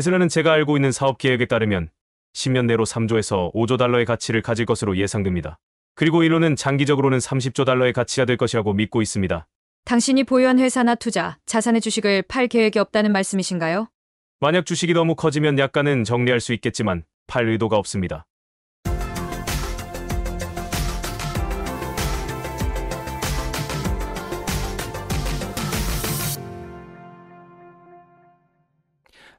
테슬라는 제가 알고 있는 사업 계획에 따르면 10년 내로 3조에서 5조 달러의 가치를 가질 것으로 예상됩니다. 그리고 이론은 장기적으로는 30조 달러의 가치가 될 것이라고 믿고 있습니다. 당신이 보유한 회사나 투자, 자산의 주식을 팔 계획이 없다는 말씀이신가요? 만약 주식이 너무 커지면 약간은 정리할 수 있겠지만 팔 의도가 없습니다.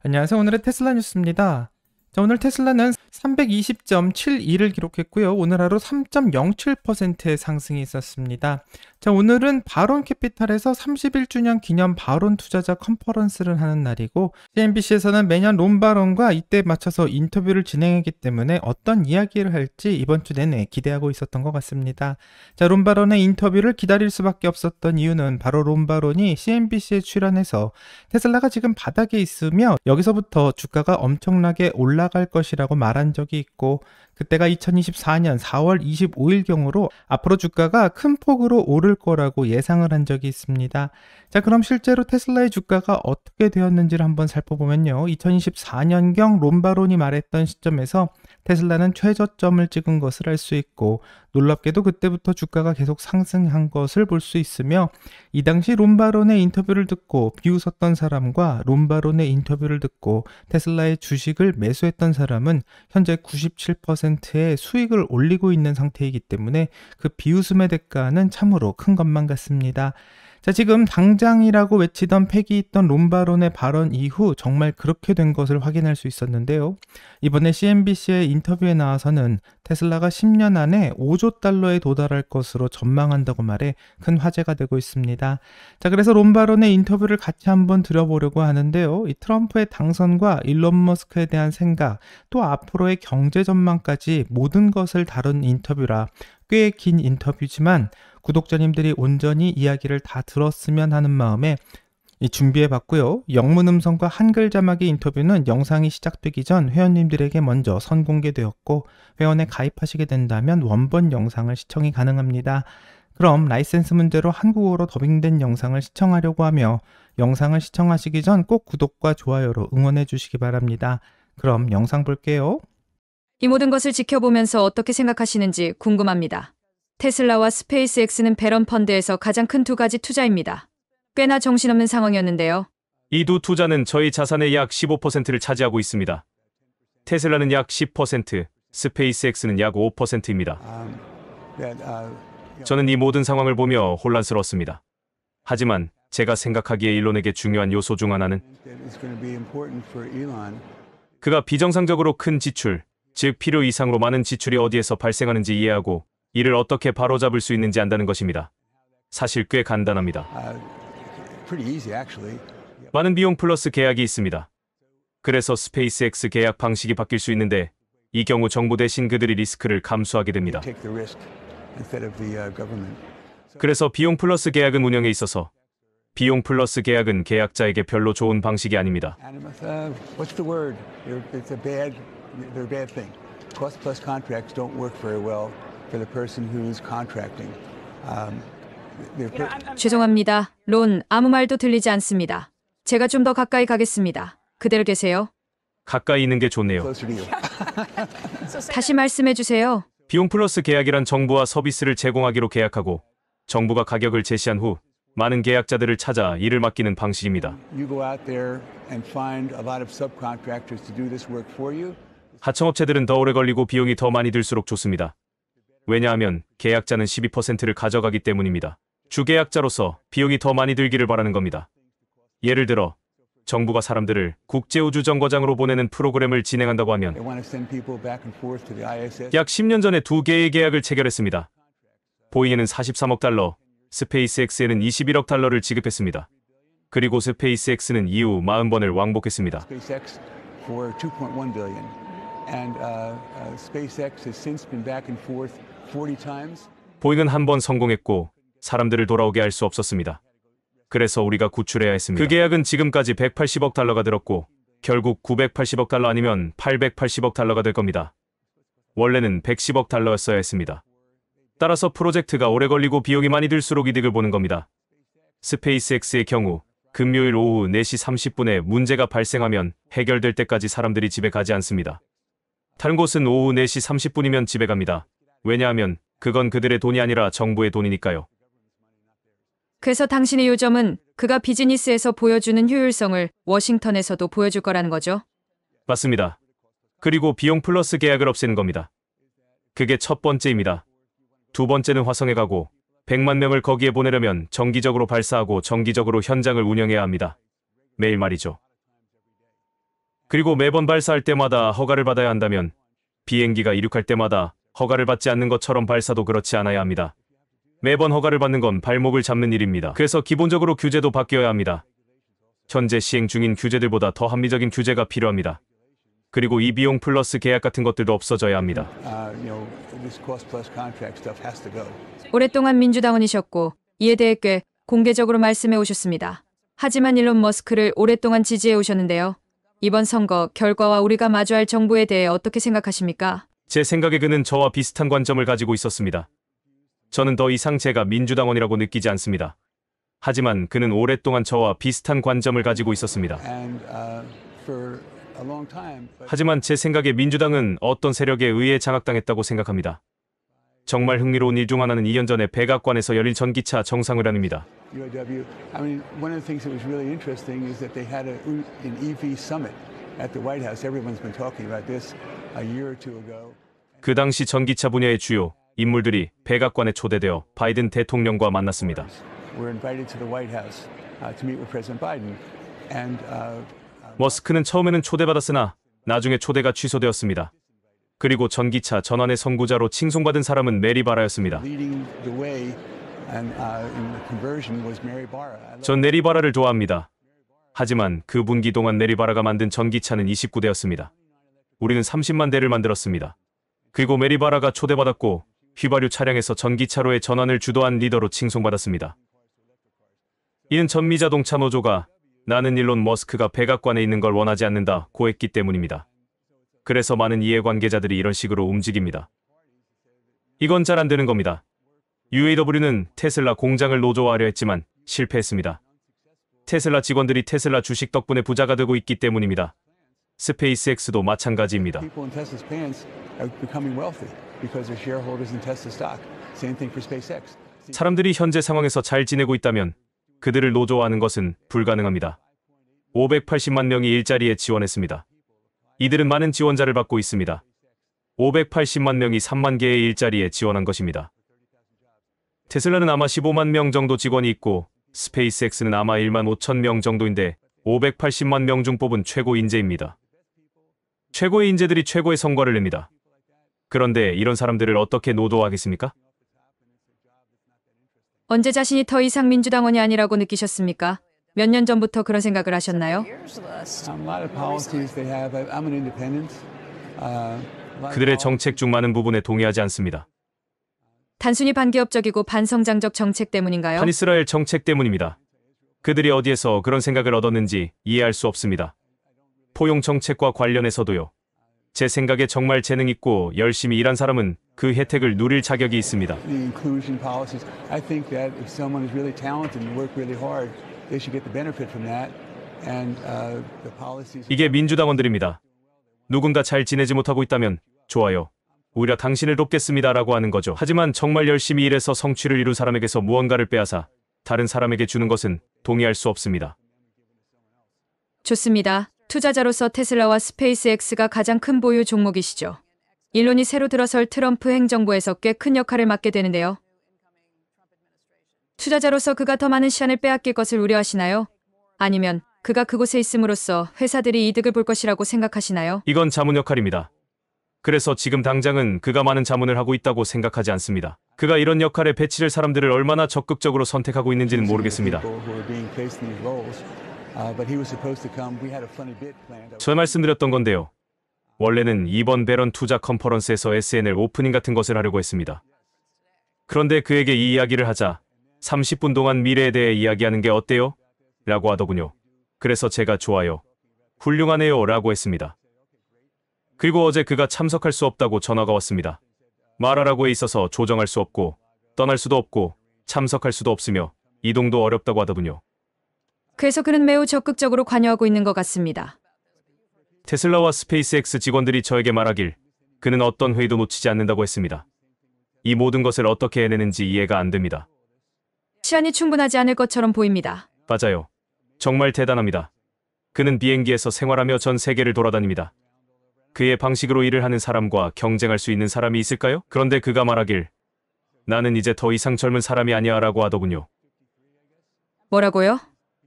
안녕하세요. 오늘의 테슬라 뉴스입니다. 자, 오늘 테슬라는 320.72를 기록했고요. 오늘 하루 3.07%의 상승이 있었습니다. 자, 오늘은 바론 캐피탈에서 31주년 기념 바론 투자자 컨퍼런스를 하는 날이고 CNBC에서는 매년 론 바론과 이때 맞춰서 인터뷰를 진행하기 때문에 어떤 이야기를 할지 이번 주 내내 기대하고 있었던 것 같습니다. 자, 론 바론의 인터뷰를 기다릴 수밖에 없었던 이유는 바로 론 바론이 CNBC에 출연해서 테슬라가 지금 바닥에 있으며 여기서부터 주가가 엄청나게 올라 올라갈 것이라고 말한 적이 있고 그때가 2024년 4월 25일경으로 앞으로 주가가 큰 폭으로 오를 거라고 예상을 한 적이 있습니다. 자, 그럼 실제로 테슬라의 주가가 어떻게 되었는지를 한번 살펴보면요. 2024년경 롬바론이 말했던 시점에서 테슬라는 최저점을 찍은 것을 알 수 있고 놀랍게도 그때부터 주가가 계속 상승한 것을 볼 수 있으며 이 당시 롬바론의 인터뷰를 듣고 비웃었던 사람과 롬바론의 인터뷰를 듣고 테슬라의 주식을 매수했던 사람은 현재 97% 5%의 수익을 올리고 있는 상태이기 때문에 그 비웃음의 대가는 참으로 큰 것만 같습니다. 자, 지금 당장이라고 외치던 팩이 있던 롬바론의 발언 이후 정말 그렇게 된 것을 확인할 수 있었는데요. 이번에 CNBC의 인터뷰에 나와서는 테슬라가 10년 안에 5조 달러에 도달할 것으로 전망한다고 말해 큰 화제가 되고 있습니다. 자, 그래서 롬바론의 인터뷰를 같이 한번 들어보려고 하는데요. 이 트럼프의 당선과 일론 머스크에 대한 생각, 또 앞으로의 경제 전망까지 모든 것을 다룬 인터뷰라 꽤 긴 인터뷰지만 구독자님들이 온전히 이야기를 다 들었으면 하는 마음에 준비해 봤고요. 영문 음성과 한글 자막의 인터뷰는 영상이 시작되기 전 회원님들에게 먼저 선공개되었고 회원에 가입하시게 된다면 원본 영상을 시청이 가능합니다. 그럼 라이센스 문제로 한국어로 더빙된 영상을 시청하려고 하며 영상을 시청하시기 전 꼭 구독과 좋아요로 응원해 주시기 바랍니다. 그럼 영상 볼게요. 이 모든 것을 지켜보면서 어떻게 생각하시는지 궁금합니다. 테슬라와 스페이스X는 베런 펀드에서 가장 큰 두 가지 투자입니다. 꽤나 정신없는 상황이었는데요. 이 두 투자는 저희 자산의 약 15%를 차지하고 있습니다. 테슬라는 약 10%, 스페이스X는 약 5%입니다. 저는 이 모든 상황을 보며 혼란스러웠습니다. 하지만 제가 생각하기에 일론에게 중요한 요소 중 하나는 그가 비정상적으로 큰 지출, 즉 필요 이상으로 많은 지출이 어디에서 발생하는지 이해하고 이를 어떻게 바로잡을 수 있는지 안다는 것입니다. 사실 꽤 간단합니다. 아, 많은 비용 플러스 계약이 있습니다. 그래서 스페이스X 계약 방식이 바뀔 수 있는데 이 경우 정부 대신 그들이 리스크를 감수하게 됩니다. Uh, 그래서 비용 플러스 계약은 운영에 있어서 비용 플러스 계약은 계약자에게 별로 좋은 방식이 아닙니다. Uh, for the person who's contracting. Um, 죄송합니다. 론, 아무 말도 들리지 않습니다. 제가 좀 더 가까이 가겠습니다. 그대로 계세요. 가까이 있는 게 좋네요. 다시 말씀해 주세요. 비용 플러스 계약이란 정부와 서비스를 제공하기로 계약하고 정부가 가격을 제시한 후 많은 계약자들을 찾아 일을 맡기는 방식입니다. 하청업체들은 더 오래 걸리고 비용이 더 많이 들수록 좋습니다. 왜냐하면 계약자는 12%를 가져가기 때문입니다. 주계약자로서 비용이 더 많이 들기를 바라는 겁니다. 예를 들어 정부가 사람들을 국제우주 정거장으로 보내는 프로그램을 진행한다고 하면 약 10년 전에 두 개의 계약을 체결했습니다. 보잉에는 43억 달러, 스페이스X에는 21억 달러를 지급했습니다. 그리고 스페이스X는 이후 40번을 왕복했습니다. 보이는 한 번 성공했고 사람들을 돌아오게 할 수 없었습니다. 그래서 우리가 구출해야 했습니다. 그 계약은 지금까지 180억 달러가 들었고 결국 980억 달러 아니면 880억 달러가 될 겁니다. 원래는 110억 달러였어야 했습니다. 따라서 프로젝트가 오래 걸리고 비용이 많이 들수록 이득을 보는 겁니다. 스페이스X의 경우 금요일 오후 4시 30분에 문제가 발생하면 해결될 때까지 사람들이 집에 가지 않습니다. 다른 곳은 오후 4시 30분이면 집에 갑니다. 왜냐하면 그건 그들의 돈이 아니라 정부의 돈이니까요. 그래서 당신의 요점은 그가 비즈니스에서 보여주는 효율성을 워싱턴에서도 보여줄 거라는 거죠. 맞습니다. 그리고 비용 플러스 계약을 없애는 겁니다. 그게 첫 번째입니다. 두 번째는 화성에 가고 100만 명을 거기에 보내려면 정기적으로 발사하고 정기적으로 현장을 운영해야 합니다. 매일 말이죠. 그리고 매번 발사할 때마다 허가를 받아야 한다면 비행기가 이륙할 때마다 허가를 받지 않는 것처럼 발사도 그렇지 않아야 합니다. 매번 허가를 받는 건 발목을 잡는 일입니다. 그래서 기본적으로 규제도 바뀌어야 합니다. 현재 시행 중인 규제들보다 더 합리적인 규제가 필요합니다. 그리고 이 비용 플러스 계약 같은 것들도 없어져야 합니다. 아, 오랫동안 민주당원이셨고 이에 대해 꽤 공개적으로 말씀해 오셨습니다. 하지만 일론 머스크를 오랫동안 지지해 오셨는데요. 이번 선거 결과와 우리가 마주할 정부에 대해 어떻게 생각하십니까? 제 생각에 그는 저와 비슷한 관점을 가지고 있었습니다. 저는 더 이상 제가 민주당원이라고 느끼지 않습니다. 하지만 그는 오랫동안 저와 비슷한 관점을 가지고 있었습니다. Uh, 하지만 제 생각에 민주당은 어떤 세력에 의해 장악당했다고 생각합니다. 정말 흥미로운 일 중 하나는 2년 전에 백악관에서 열린 전기차 정상회담입니다. E at the 그 당시 전기차 분야의 주요 인물들이 백악관에 초대되어 바이든 대통령과 만났습니다. Uh, uh, uh, 머스크는 처음에는 초대받았으나 나중에 초대가 취소되었습니다. 그리고 전기차 전환의 선구자로 칭송받은 사람은 메리 바라였습니다. 전 네리바라를 좋아합니다. 하지만 그 분기 동안 네리바라가 만든 전기차는 29대였습니다. 우리는 30만 대를 만들었습니다. 그리고 메리바라가 초대받았고 휘발유 차량에서 전기차로의 전환을 주도한 리더로 칭송받았습니다. 이는 전미자동차 노조가 나는 일론 머스크가 백악관에 있는 걸 원하지 않는다 고했기 때문입니다. 그래서 많은 이해관계자들이 이런 식으로 움직입니다. 이건 잘 안 되는 겁니다. UAW는 테슬라 공장을 노조화하려 했지만 실패했습니다. 테슬라 직원들이 테슬라 주식 덕분에 부자가 되고 있기 때문입니다. 스페이스X도 마찬가지입니다. 사람들이 현재 상황에서 잘 지내고 있다면 그들을 노조화하는 것은 불가능합니다. 580만 명이 일자리에 지원했습니다. 이들은 많은 지원자를 받고 있습니다. 580만 명이 3만 개의 일자리에 지원한 것입니다. 테슬라는 아마 15만 명 정도 직원이 있고 스페이스X는 아마 1만 5천 명 정도인데 580만 명 중 뽑은 최고 인재입니다. 최고의 인재들이 최고의 성과를 냅니다. 그런데 이런 사람들을 어떻게 노도하겠습니까? 언제 자신이 더 이상 민주당원이 아니라고 느끼셨습니까? 몇 년 전부터 그런 생각을 하셨나요? Uh, 그들의 정책 중 많은 부분에 동의하지 않습니다. 단순히 반기업적이고 반성장적 정책 때문인가요 한이스라엘 정책 때문입니다. 그들이 어디에서 그런 생각을 얻었는지 이해할 수 없습니다. 포용 정책과 관련해서도요. 제 생각에 정말 재능 있고 열심히 일한 사람은 그 혜택을 누릴 자격이 있습니다. Uh, 이게 민주당원들입니다. 누군가 잘 지내지 못하고 있다면 좋아요. 오히려 당신을 돕겠습니다라고 하는 거죠. 하지만 정말 열심히 일해서 성취를 이룬 사람에게서 무언가를 빼앗아 다른 사람에게 주는 것은 동의할 수 없습니다. 좋습니다. 투자자로서 테슬라와 스페이스X가 가장 큰 보유 종목이시죠. 일론이 새로 들어설 트럼프 행정부에서 꽤 큰 역할을 맡게 되는데요. 투자자로서 그가 더 많은 시안을 빼앗길 것을 우려하시나요? 아니면 그가 그곳에 있음으로써 회사들이 이득을 볼 것이라고 생각하시나요? 이건 자문 역할입니다. 그래서 지금 당장은 그가 많은 자문을 하고 있다고 생각하지 않습니다. 그가 이런 역할에 배치를 사람들을 얼마나 적극적으로 선택하고 있는지는 모르겠습니다. Uh, 저 말씀드렸던 건데요. 원래는 이번 베런 투자 컨퍼런스에서 SNL 오프닝 같은 것을 하려고 했습니다. 그런데 그에게 이 이야기를 하자 30분 동안 미래에 대해 이야기하는 게 어때요? 라고 하더군요. 그래서 제가 좋아요. 훌륭하네요 라고 했습니다. 그리고 어제 그가 참석할 수 없다고 전화가 왔습니다. 말하라고에 있어서 조정할 수 없고 떠날 수도 없고 참석할 수도 없으며 이동도 어렵다고 하더군요. 그래서 그는 매우 적극적으로 관여하고 있는 것 같습니다. 테슬라와 스페이스X 직원들이 저에게 말하길 그는 어떤 회의도 놓치지 않는다고 했습니다. 이 모든 것을 어떻게 해내는지 이해가 안 됩니다. 시간이 충분하지 않을 것처럼 보입니다. 맞아요. 정말 대단합니다. 그는 비행기에서 생활하며 전 세계를 돌아다닙니다. 그의 방식으로 일을 하는 사람과 경쟁할 수 있는 사람이 있을까요? 그런데 그가 말하길 나는 이제 더 이상 젊은 사람이 아니야라고 하더군요. 뭐라고요?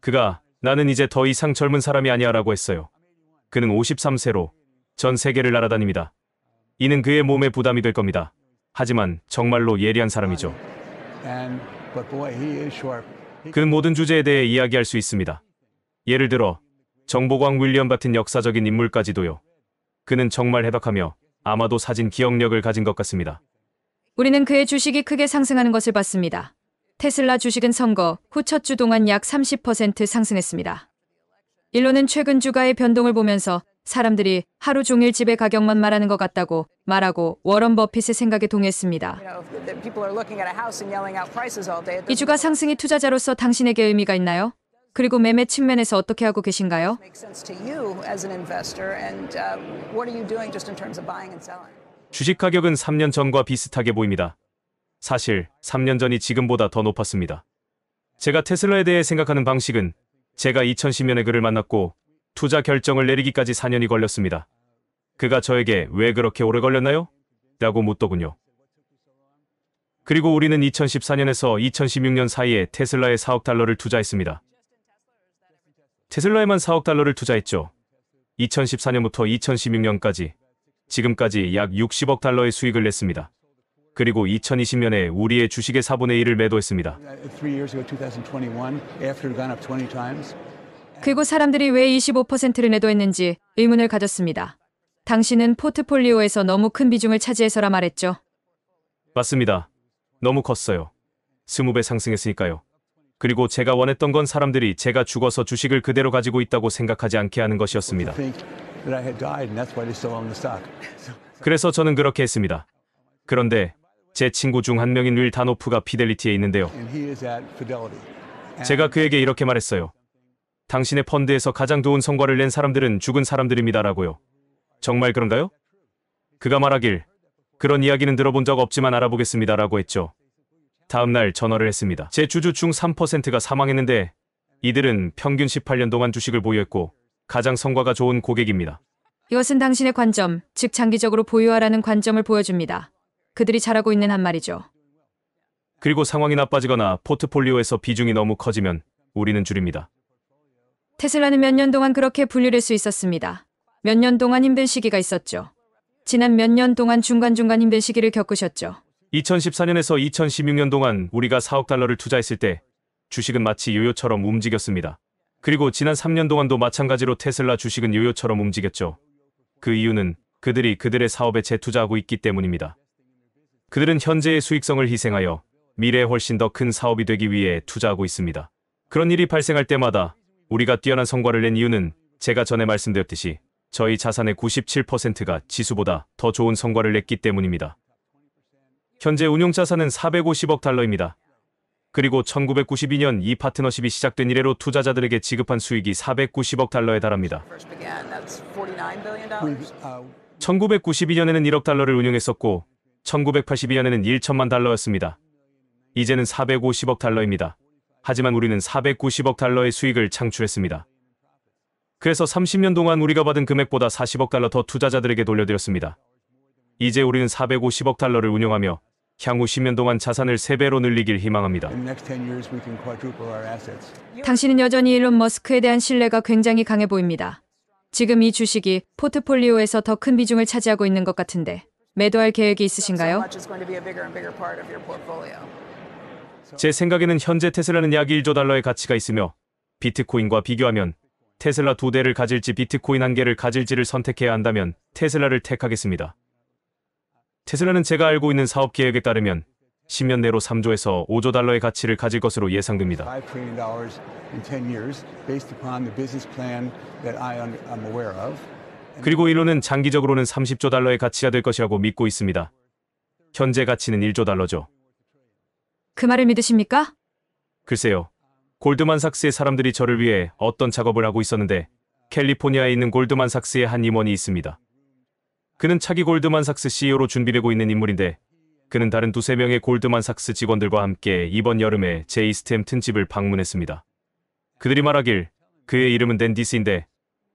그가 나는 이제 더 이상 젊은 사람이 아니야 라고 했어요. 그는 53세로 전 세계를 날아다닙니다. 이는 그의 몸에 부담이 될 겁니다. 하지만 정말로 예리한 사람이죠. 그 모든 주제에 대해 이야기할 수 있습니다. 예를 들어 정보광 윌리엄 같은 역사적인 인물까지도요. 그는 정말 해박하며 아마도 사진 기억력을 가진 것 같습니다. 우리는 그의 주식이 크게 상승하는 것을 봤습니다. 테슬라 주식은 선거 후 첫 주 동안 약 30% 상승했습니다. 일론은 최근 주가의 변동을 보면서 사람들이 하루 종일 집의 가격만 말하는 것 같다고 말하고 워런 버핏의 생각에 동의했습니다. 이 주가 상승이 투자자로서 당신에게 의미가 있나요? 그리고 매매 측면에서 어떻게 하고 계신가요? Uh, 주식 가격은 3년 전과 비슷하게 보입니다. 사실 3년 전이 지금보다 더 높았습니다. 제가 테슬라에 대해 생각하는 방식은 제가 2010년에 그를 만났고 투자 결정을 내리기까지 4년이 걸렸습니다. 그가 저에게 왜 그렇게 오래 걸렸나요? 라고 묻더군요. 그리고 우리는 2014년에서 2016년 사이에 테슬라에 4억 달러를 투자했습니다. 테슬라에만 4억 달러를 투자했죠. 2014년부터 2016년까지 지금까지 약 60억 달러의 수익을 냈습니다. 그리고 2020년에 우리의 주식의 4분의 1을 매도했습니다. 그리고 사람들이 왜 25%를 매도했는지 의문을 가졌습니다. 당신은 포트폴리오에서 너무 큰 비중을 차지해서라 말했죠. 맞습니다. 너무 컸어요. 20배 상승했으니까요. 그리고 제가 원했던 건 사람들이 제가 죽어서 주식을 그대로 가지고 있다고 생각하지 않게 하는 것이었습니다. 그래서 저는 그렇게 했습니다. 그런데 제 친구 중 한 명인 윌 다노프가 피델리티에 있는데요. 제가 그에게 이렇게 말했어요. 당신의 펀드에서 가장 좋은 성과를 낸 사람들은 죽은 사람들입니다라고요. 정말 그런가요? 그가 말하길 그런 이야기는 들어본 적 없지만 알아보겠습니다라고 했죠. 다음 날 전화를 했습니다. 제 주주 중 3%가 사망했는데 이들은 평균 18년 동안 주식을 보유했고 가장 성과가 좋은 고객입니다. 이것은 당신의 관점, 즉 장기적으로 보유하라는 관점을 보여줍니다. 그들이 잘하고 있는 한 말이죠. 그리고 상황이 나빠지거나 포트폴리오에서 비중이 너무 커지면 우리는 줄입니다. 테슬라는 몇 년 동안 그렇게 분류될 수 있었습니다. 몇 년 동안 힘든 시기가 있었죠. 지난 몇 년 동안 중간중간 힘든 시기를 겪으셨죠. 2014년에서 2016년 동안 우리가 4억 달러를 투자했을 때 주식은 마치 요요처럼 움직였습니다. 그리고 지난 3년 동안도 마찬가지로 테슬라 주식은 요요처럼 움직였죠. 그 이유는 그들이 그들의 사업에 재투자하고 있기 때문입니다. 그들은 현재의 수익성을 희생하여 미래에 훨씬 더 큰 사업이 되기 위해 투자하고 있습니다. 그런 일이 발생할 때마다 우리가 뛰어난 성과를 낸 이유는 제가 전에 말씀드렸듯이 저희 자산의 97%가 지수보다 더 좋은 성과를 냈기 때문입니다. 현재 운용자산은 450억 달러입니다. 그리고 1992년 이 파트너십이 시작된 이래로 투자자들에게 지급한 수익이 490억 달러에 달합니다. 1992년에는 uh, 1억 달러를 운용했었고 1982년에는 1천만 달러였습니다. 이제는 450억 달러입니다. 하지만 우리는 490억 달러의 수익을 창출했습니다. 그래서 30년 동안 우리가 받은 금액보다 40억 달러 더 투자자들에게 돌려드렸습니다. 이제 우리는 450억 달러를 운영하며 향후 10년 동안 자산을 3배로 늘리길 희망합니다. 당신은 여전히 일론 머스크에 대한 신뢰가 굉장히 강해 보입니다. 지금 이 주식이 포트폴리오에서 더 큰 비중을 차지하고 있는 것 같은데 매도할 계획이 있으신가요? 제 생각에는 현재 테슬라는 약 1조 달러의 가치가 있으며 비트코인과 비교하면 테슬라 두 대를 가질지 비트코인 한 개를 가질지를 선택해야 한다면 테슬라를 택하겠습니다. 테슬라는 제가 알고 있는 사업 계획에 따르면 10년 내로 3조에서 5조 달러의 가치를 가질 것으로 예상됩니다. 그리고 이론은 장기적으로는 30조 달러의 가치가 될 것이라고 믿고 있습니다. 현재 가치는 1조 달러죠. 그 말을 믿으십니까? 글쎄요. 골드만삭스의 사람들이 저를 위해 어떤 작업을 하고 있었는데 캘리포니아에 있는 골드만삭스의 한 임원이 있습니다. 그는 차기 골드만삭스 CEO로 준비되고 있는 인물인데 그는 다른 두세 명의 골드만삭스 직원들과 함께 이번 여름에 제이스템튼 집을 방문했습니다. 그들이 말하길 그의 이름은 댄디스인데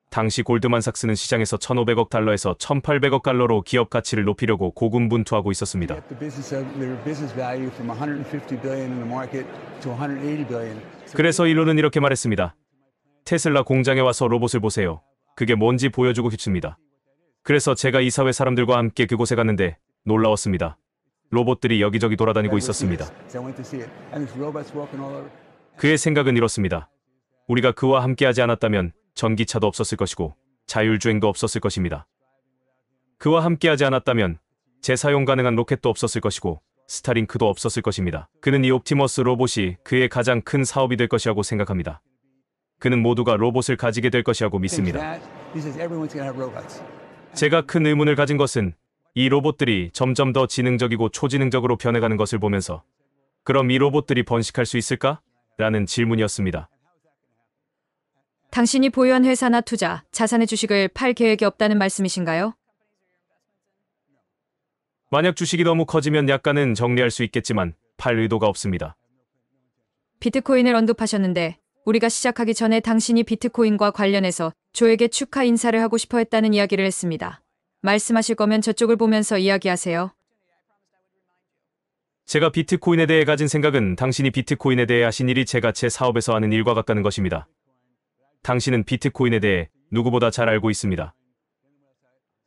당시 골드만삭스는 시장에서 1,500억 달러에서 1,800억 달러로 기업 가치를 높이려고 고군분투하고 있었습니다. Uh, 그래서 일론은 이렇게 말했습니다. 테슬라 공장에 와서 로봇을 보세요. 그게 뭔지 보여주고 싶습니다. 그래서 제가 이사회 사람들과 함께 그곳에 갔는데 놀라웠습니다. 로봇들이 여기저기 돌아다니고 있었습니다. 그의 생각은 이렇습니다. 우리가 그와 함께하지 않았다면 전기차도 없었을 것이고 자율주행도 없었을 것입니다. 그와 함께하지 않았다면 재사용 가능한 로켓도 없었을 것이고 스타링크도 없었을 것입니다. 그는 이 옵티머스 로봇이 그의 가장 큰 사업이 될 것이라고 생각합니다. 그는 모두가 로봇을 가지게 될 것이라고 믿습니다. 제가 큰 의문을 가진 것은 이 로봇들이 점점 더 지능적이고 초지능적으로 변해가는 것을 보면서 그럼 이 로봇들이 번식할 수 있을까? 라는 질문이었습니다. 당신이 보유한 회사나 투자, 자산의 주식을 팔 계획이 없다는 말씀이신가요? 만약 주식이 너무 커지면 약간은 정리할 수 있겠지만 팔 의도가 없습니다. 비트코인을 언급하셨는데 우리가 시작하기 전에 당신이 비트코인과 관련해서 조에게 축하 인사를 하고 싶어 했다는 이야기를 했습니다. 말씀하실 거면 저쪽을 보면서 이야기하세요. 제가 비트코인에 대해 가진 생각은 당신이 비트코인에 대해 하신 일이 제가 제 사업에서 하는 일과 같다는 것입니다. 당신은 비트코인에 대해 누구보다 잘 알고 있습니다.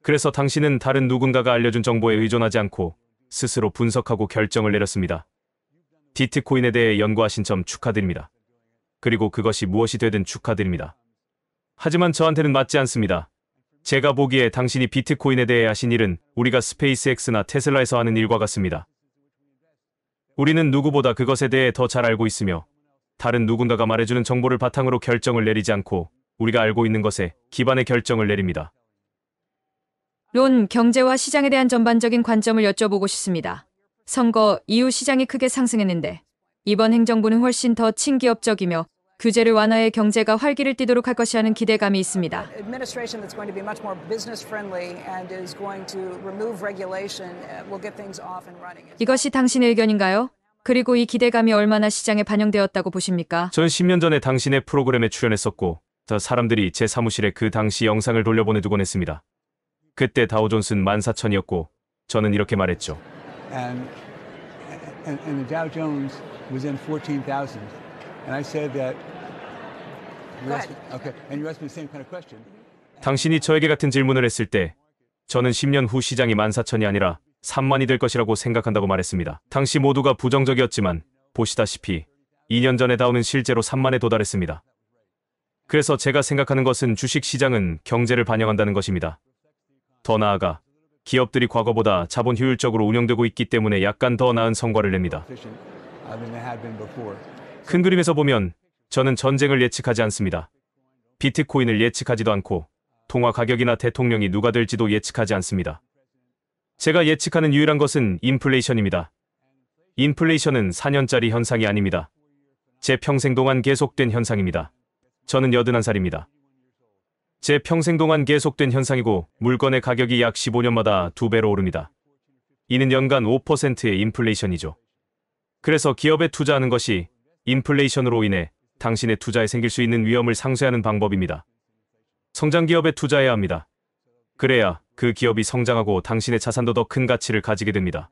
그래서 당신은 다른 누군가가 알려준 정보에 의존하지 않고 스스로 분석하고 결정을 내렸습니다. 비트코인에 대해 연구하신 점 축하드립니다. 그리고 그것이 무엇이 되든 축하드립니다. 하지만 저한테는 맞지 않습니다. 제가 보기에 당신이 비트코인에 대해 하신 일은 우리가 스페이스X나 테슬라에서 하는 일과 같습니다. 우리는 누구보다 그것에 대해 더 잘 알고 있으며 다른 누군가가 말해주는 정보를 바탕으로 결정을 내리지 않고 우리가 알고 있는 것에 기반의 결정을 내립니다. 론 경제와 시장에 대한 전반적인 관점을 여쭤보고 싶습니다. 선거 이후 시장이 크게 상승했는데 이번 행정부는 훨씬 더 친기업적이며 규제를 완화해 경제가 활기를 띠도록 할 것이 하는 기대감이 있습니다. Uh, 이것이 당신의 의견인가요? 그리고 이 기대감이 얼마나 시장에 반영되었다고 보십니까? 전 10년 전에 당신의 프로그램에 출연했었고, 더 사람들이 제 사무실에 그 당시 영상을 돌려보내두곤 했습니다. 그때 다우존슨 14,000이었고, 저는 이렇게 말했죠. And, and, and the Dow Jones was in 14,000. And I said that. okay. And you asked me the same kind of question. 당신이 저에게 같은 질문을 했을 때, 저는 10년 후 시장이 14,000이 아니라 3만이 될 것이라고 생각한다고 말했습니다. 당시 모두가 부정적이었지만 보시다시피 2년 전에 다운는 실제로 3만에 도달했습니다. 그래서 제가 생각하는 것은 주식시장은 경제를 반영한다는 것입니다. 더 나아가 기업들이 과거보다 자본 효율적으로 운영되고 있기 때문에 약간 더 나은 성과를 냅니다. 큰 그림에서 보면 저는 전쟁을 예측하지 않습니다. 비트코인을 예측하지도 않고 통화 가격이나 대통령이 누가 될지도 예측하지 않습니다. 제가 예측하는 유일한 것은 인플레이션입니다. 인플레이션은 4년짜리 현상이 아닙니다. 제 평생 동안 계속된 현상입니다. 저는 81살입니다. 제 평생 동안 계속된 현상이고 물건의 가격이 약 15년마다 두 배로 오릅니다. 이는 연간 5%의 인플레이션이죠. 그래서 기업에 투자하는 것이 인플레이션으로 인해 당신의 투자에 생길 수 있는 위험을 상쇄하는 방법입니다. 성장 기업에 투자해야 합니다. 그래야 그 기업이 성장하고 당신의 자산도 더 큰 가치를 가지게 됩니다.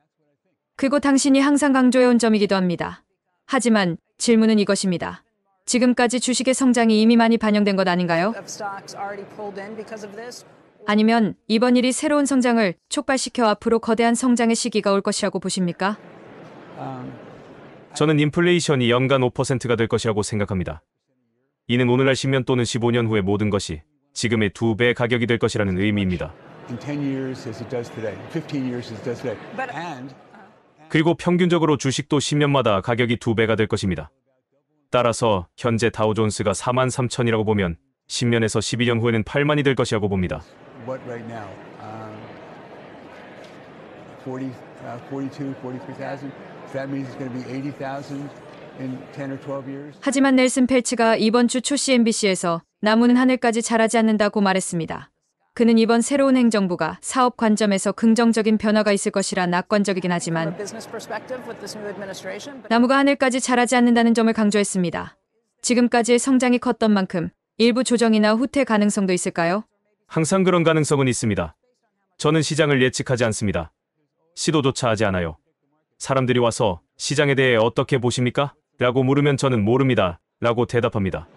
그곳 당신이 항상 강조해온 점이기도 합니다. 하지만 질문은 이것입니다. 지금까지 주식의 성장이 이미 많이 반영된 것 아닌가요? 아니면 이번 일이 새로운 성장을 촉발시켜 앞으로 거대한 성장의 시기가 올 것이라고 보십니까? Um, 저는 인플레이션이 연간 5%가 될 것이라고 생각합니다. 이는 오늘날 10년 또는 15년 후의 모든 것이 지금의 두배 가격이 될 것이라는 의미입니다. Uh, 그리고 평균적으로 주식도 10년마다 가격이 두 배가 될 것입니다. 따라서 현재 다우존스가 4만 3천이라고 보면 10년에서 12년 후에는 8만이 될 것이라고 봅니다. 하지만 넬슨 펠츠가 이번 주 초시 MBC에서 나무는 하늘까지 자라지 않는다고 말했습니다. 그는 이번 새로운 행정부가 사업 관점에서 긍정적인 변화가 있을 것이라 낙관적이긴 하지만 나무가 하늘까지 자라지 않는다는 점을 강조했습니다. 지금까지의 성장이 컸던 만큼 일부 조정이나 후퇴 가능성도 있을까요? 항상 그런 가능성은 있습니다. 저는 시장을 예측하지 않습니다. 시도조차 하지 않아요. 사람들이 와서 시장에 대해 어떻게 보십니까? 라고 물으면 저는 모릅니다. 라고 대답합니다.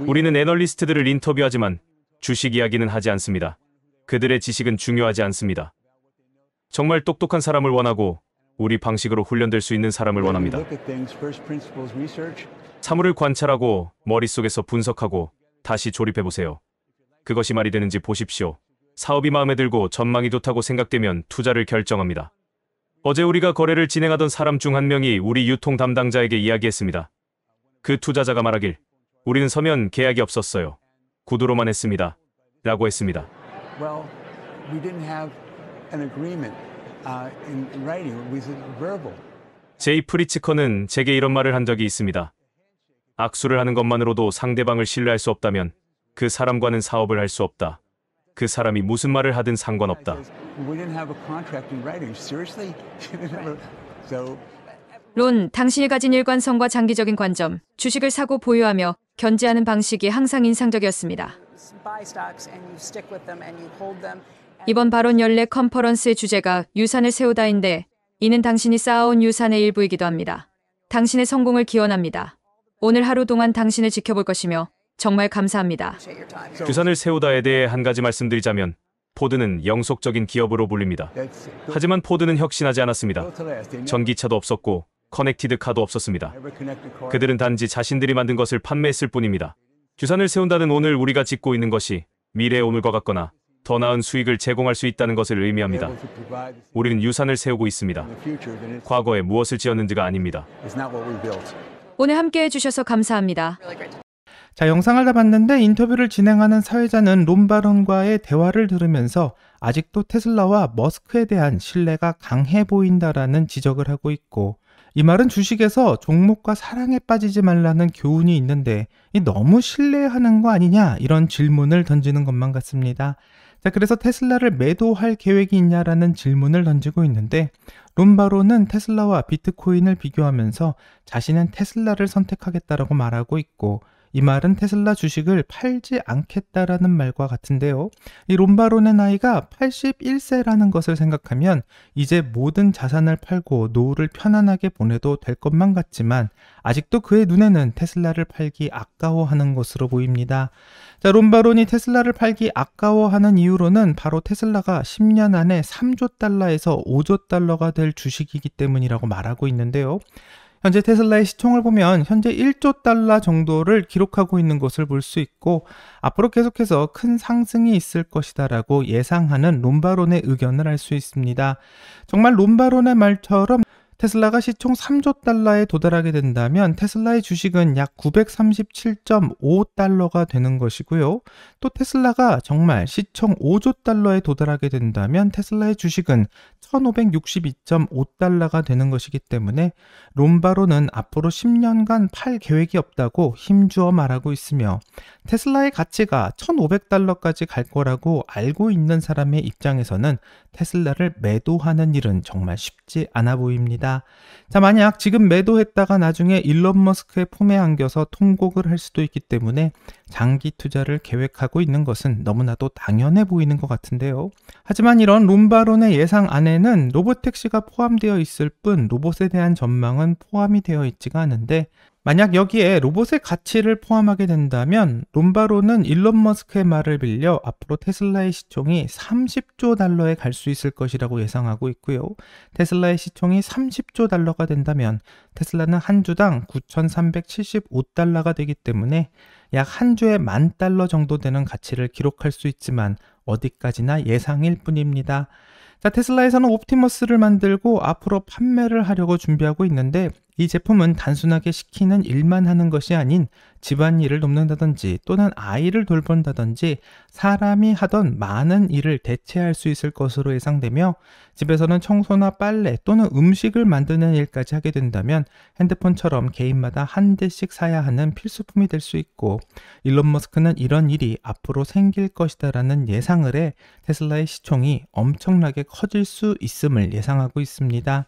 우리는 애널리스트들을 인터뷰하지만 주식 이야기는 하지 않습니다. 그들의 지식은 중요하지 않습니다. 정말 똑똑한 사람을 원하고 우리 방식으로 훈련될 수 있는 사람을 원합니다. 사물을 관찰하고 머릿속에서 분석하고 다시 조립해보세요. 그것이 말이 되는지 보십시오. 사업이 마음에 들고 전망이 좋다고 생각되면 투자를 결정합니다. 어제 우리가 거래를 진행하던 사람 중 한 명이 우리 유통 담당자에게 이야기했습니다. 그 투자자가 말하길 우리는 서면 계약이 없었어요. 구두로만 했습니다. 라고 했습니다. Well, we didn't have an agreement uh, in writing. It was verbal. 제이 프리츠커는 제게 이런 말을 한 적이 있습니다. 악수를 하는 것만으로도 상대방을 신뢰할 수 없다면 그 사람과는 사업을 할 수 없다. 그 사람이 무슨 말을 하든 상관없다. 론, 당신이 가진 일관성과 장기적인 관점, 주식을 사고 보유하며 견제하는 방식이 항상 인상적이었습니다. 이번 발언 연례 컨퍼런스의 주제가 유산을 세우다인데 이는 당신이 쌓아온 유산의 일부이기도 합니다. 당신의 성공을 기원합니다. 오늘 하루 동안 당신을 지켜볼 것이며 정말 감사합니다. 규산을 세우다에 대해 한 가지 말씀드리자면 포드는 영속적인 기업으로 불립니다. 하지만 포드는 혁신하지 않았습니다. 전기차도 없었고 커넥티드 카도 없었습니다. 그들은 단지 자신들이 만든 것을 판매했을 뿐입니다. 규산을 세운다는 오늘 우리가 짓고 있는 것이 미래의 오물과 같거나 더 나은 수익을 제공할 수 있다는 것을 의미합니다. 우리는 유산을 세우고 있습니다. 과거에 무엇을 지었는지가 아닙니다. 오늘 함께 해주셔서 감사합니다. 자, 영상을 다 봤는데 인터뷰를 진행하는 사회자는 롬바론과의 대화를 들으면서 아직도 테슬라와 머스크에 대한 신뢰가 강해 보인다라는 지적을 하고 있고 이 말은 주식에서 종목과 사랑에 빠지지 말라는 교훈이 있는데 너무 신뢰하는 거 아니냐 이런 질문을 던지는 것만 같습니다. 자, 그래서 테슬라를 매도할 계획이 있냐라는 질문을 던지고 있는데 롬바로는 테슬라와 비트코인을 비교하면서 자신은 테슬라를 선택하겠다라고 말하고 있고 이 말은 테슬라 주식을 팔지 않겠다라는 말과 같은데요. 이 롬바론의 나이가 81세라는 것을 생각하면 이제 모든 자산을 팔고 노후를 편안하게 보내도 될 것만 같지만 아직도 그의 눈에는 테슬라를 팔기 아까워하는 것으로 보입니다. 자, 롬바론이 테슬라를 팔기 아까워하는 이유로는 바로 테슬라가 10년 안에 3조 달러에서 5조 달러가 될 주식이기 때문이라고 말하고 있는데요. 현재 테슬라의 시총을 보면 현재 1조 달러 정도를 기록하고 있는 것을 볼 수 있고 앞으로 계속해서 큰 상승이 있을 것이다라고 예상하는 롬바론의 의견을 알 수 있습니다. 정말 롬바론의 말처럼 테슬라가 시총 3조 달러에 도달하게 된다면 테슬라의 주식은 약 937.5달러가 되는 것이고요. 또 테슬라가 정말 시총 5조 달러에 도달하게 된다면 테슬라의 주식은 1562.5달러가 되는 것이기 때문에 롬바로는 앞으로 10년간 팔 계획이 없다고 힘주어 말하고 있으며 테슬라의 가치가 1500달러까지 갈 거라고 알고 있는 사람의 입장에서는 테슬라를 매도하는 일은 정말 쉽지 않아 보입니다. 자, 만약 지금 매도했다가 나중에 일론 머스크의 품에 안겨서 통곡을 할 수도 있기 때문에 장기 투자를 계획하고 있는 것은 너무나도 당연해 보이는 것 같은데요. 하지만 이런 룸바론의 예상 안에는 로봇택시가 포함되어 있을 뿐 로봇에 대한 전망은 포함이 되어 있지가 않은데 만약 여기에 로봇의 가치를 포함하게 된다면 롬바로는 일론 머스크의 말을 빌려 앞으로 테슬라의 시총이 30조 달러에 갈 수 있을 것이라고 예상하고 있고요. 테슬라의 시총이 30조 달러가 된다면 테슬라는 한 주당 9,375달러가 되기 때문에 약 한 주에 만 달러 정도 되는 가치를 기록할 수 있지만 어디까지나 예상일 뿐입니다. 자, 테슬라에서는 옵티머스를 만들고 앞으로 판매를 하려고 준비하고 있는데 이 제품은 단순하게 시키는 일만 하는 것이 아닌 집안일을 돕는다든지 또는 아이를 돌본다든지 사람이 하던 많은 일을 대체할 수 있을 것으로 예상되며 집에서는 청소나 빨래 또는 음식을 만드는 일까지 하게 된다면 핸드폰처럼 개인마다 한 대씩 사야 하는 필수품이 될 수 있고 일론 머스크는 이런 일이 앞으로 생길 것이다라는 예상을 해 테슬라의 시총이 엄청나게 커질 수 있음을 예상하고 있습니다.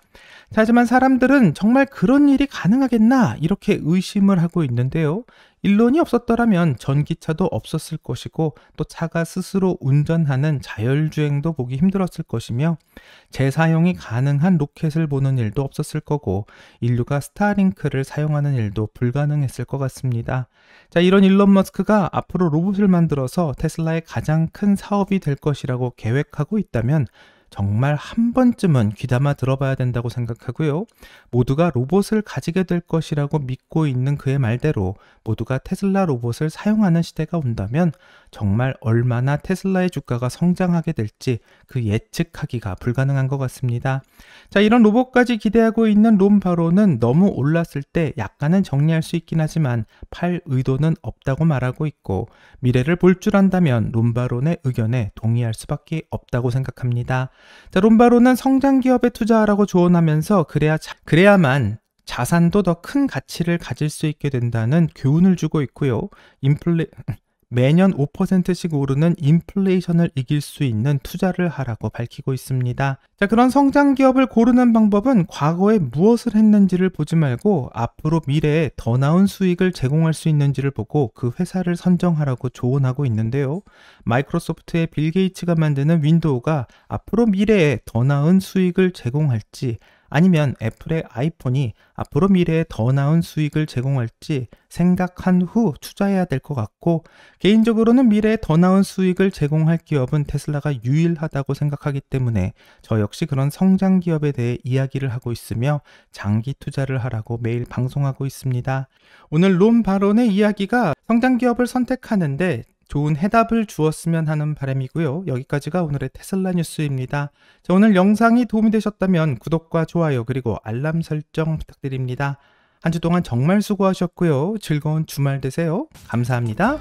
하지만 사람들은 정말 그런 이런 일이 가능하겠나 이렇게 의심을 하고 있는데요. 일론이 없었더라면 전기차도 없었을 것이고 또 차가 스스로 운전하는 자율주행도 보기 힘들었을 것이며 재사용이 가능한 로켓을 보는 일도 없었을 거고 인류가 스타링크를 사용하는 일도 불가능했을 것 같습니다. 자, 이런 일론 머스크가 앞으로 로봇을 만들어서 테슬라의 가장 큰 사업이 될 것이라고 계획하고 있다면 정말 한 번쯤은 귀담아 들어봐야 된다고 생각하고요. 모두가 로봇을 가지게 될 것이라고 믿고 있는 그의 말대로 모두가 테슬라 로봇을 사용하는 시대가 온다면 정말 얼마나 테슬라의 주가가 성장하게 될지 그 예측하기가 불가능한 것 같습니다. 자, 이런 로봇까지 기대하고 있는 롬 바로는 너무 올랐을 때 약간은 정리할 수 있긴 하지만 팔 의도는 없다고 말하고 있고 미래를 볼 줄 안다면 롬 바론의 의견에 동의할 수밖에 없다고 생각합니다. 자, 롬 바론은 성장 기업에 투자하라고 조언하면서 그래야 자, 그래야만 자산도 더 큰 가치를 가질 수 있게 된다는 교훈을 주고 있고요. 인플레 매년 5%씩 오르는 인플레이션을 이길 수 있는 투자를 하라고 밝히고 있습니다. 자, 그런 성장 기업을 고르는 방법은 과거에 무엇을 했는지를 보지 말고 앞으로 미래에 더 나은 수익을 제공할 수 있는지를 보고 그 회사를 선정하라고 조언하고 있는데요. 마이크로소프트의 빌 게이츠가 만드는 윈도우가 앞으로 미래에 더 나은 수익을 제공할지 아니면 애플의 아이폰이 앞으로 미래에 더 나은 수익을 제공할지 생각한 후 투자해야 될 것 같고 개인적으로는 미래에 더 나은 수익을 제공할 기업은 테슬라가 유일하다고 생각하기 때문에 저 역시 그런 성장 기업에 대해 이야기를 하고 있으며 장기 투자를 하라고 매일 방송하고 있습니다. 오늘 롬 바론의 이야기가 성장 기업을 선택하는데 좋은 해답을 주었으면 하는 바람이고요. 여기까지가 오늘의 테슬라 뉴스입니다. 자, 오늘 영상이 도움이 되셨다면 구독과 좋아요 그리고 알람 설정 부탁드립니다. 한 주 동안 정말 수고하셨고요. 즐거운 주말 되세요. 감사합니다.